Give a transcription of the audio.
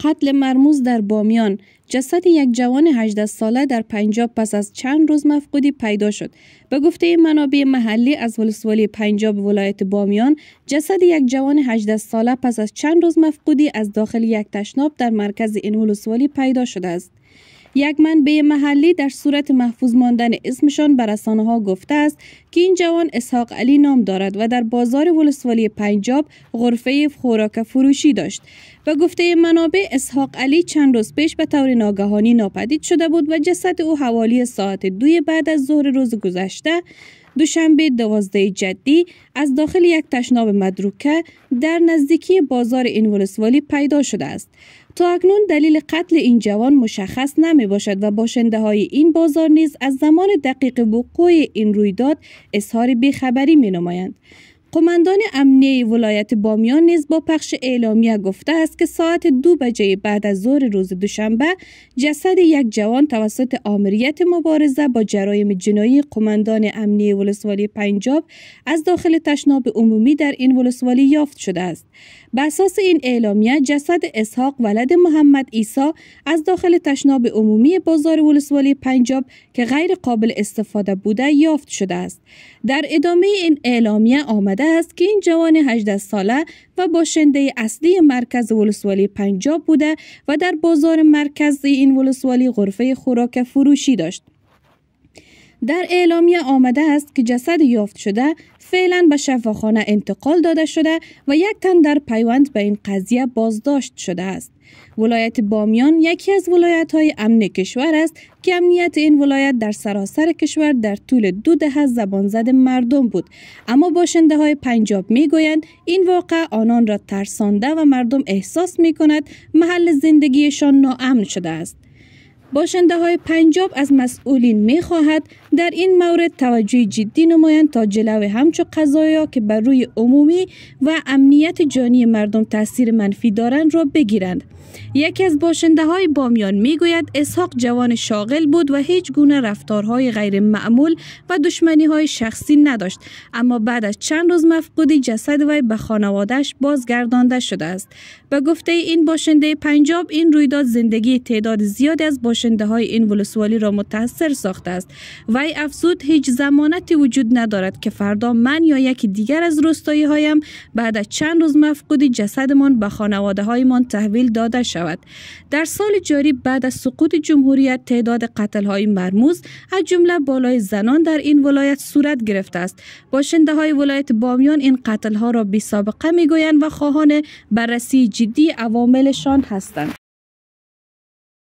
قتل مرموز در بامیان جسد یک جوان 18 ساله در پنجاب پس از چند روز مفقودی پیدا شد به گفته منابع محلی از ولسوالی پنجاب ولایت بامیان جسد یک جوان 18 ساله پس از چند روز مفقودی از داخل یک تشناب در مرکز این ولسوالی پیدا شده است یک منبع محلی در صورت محفوظ ماندن اسمشان به رسانه ها گفته است که این جوان اسحاق علی نام دارد و در بازار ولسوالی پنجاب غرفه خوراک فروشی داشت و گفته منابع اسحاق علی چند روز پیش به طور ناگهانی ناپدید شده بود و جسد او حوالی ساعت دوی بعد از ظهر روز گذشته دوشنبه دوازده جدی از داخل یک تشناب مدروکه در نزدیکی بازار این ولسوالی پیدا شده است تا اکنون دلیل قتل این جوان مشخص نمی باشد و باشنده های این بازار نیز از زمان دقیق وقوع این رویداد اظهار بیخبری می نمایند. قماندان امنیه ولایت بامیان نیز با پخش اعلامیه گفته است که ساعت دو بجه بعد از ظهر روز دوشنبه جسد یک جوان توسط آمریت مبارزه با جرایم جنایی قماندان امنیه ولسوالی پنجاب از داخل تشناب عمومی در این ولسوالی یافت شده است به اساس این اعلامیه جسد اسحاق ولد محمد ایسا از داخل تشناب عمومی بازار ولسوالی پنجاب که غیر قابل استفاده بوده یافت شده است در ادامه این اعلامیه آمد آمده است که این جوان 18 ساله و باشنده اصلی مرکز ولسوالی پنجاب بوده و در بازار مرکز این ولسوالی غرفه خوراک فروشی داشت. در اعلامیه آمده است که جسد یافت شده فعلا به شفاخانه انتقال داده شده و یک تن در پیوند به این قضیه بازداشت شده است. ولایت بامیان یکی از ولایت های امن کشور است که امنیت این ولایت در سراسر کشور در طول دو دهه زبان زد مردم بود اما باشنده های پنجاب می گویند این واقع آنان را ترسانده و مردم احساس می کند محل زندگیشان ناامن شده است باشنده های پنجاب از مسئولین می خواهد در این مورد توجه جدی نمایند تا جلو همچو ها که بر روی عمومی و امنیت جانی مردم تاثیر منفی دارند را بگیرند یکی از باشنده های بامیان می گوید اسحاق جوان شاغل بود و هیچ گونه رفتارهای غیر معمول و دشمنی های شخصی نداشت اما بعد از چند روز مفقودی جسد وی به خانوادهش بازگردانده شده است به گفته این باشنده پنجاب این رویداد زندگی تعداد زیادی از باشنده های این ولسوالی را متاثر ساخته است وی افزود هیچ زمانتی وجود ندارد که فردا من یا یکی دیگر از روستایی هایم بعد از چند روز مفقود جسدمان به خانواده هایمان تحویل داده شود در سال جاری بعد از سقوط جمهوریت تعداد قتل های مرموز از جمله بالای زنان در این ولایت صورت گرفته است باشنده های ولایت بامیان این قتل ها را بی سابقه می گویند و خواهان بررسی جدی عواملشان هستند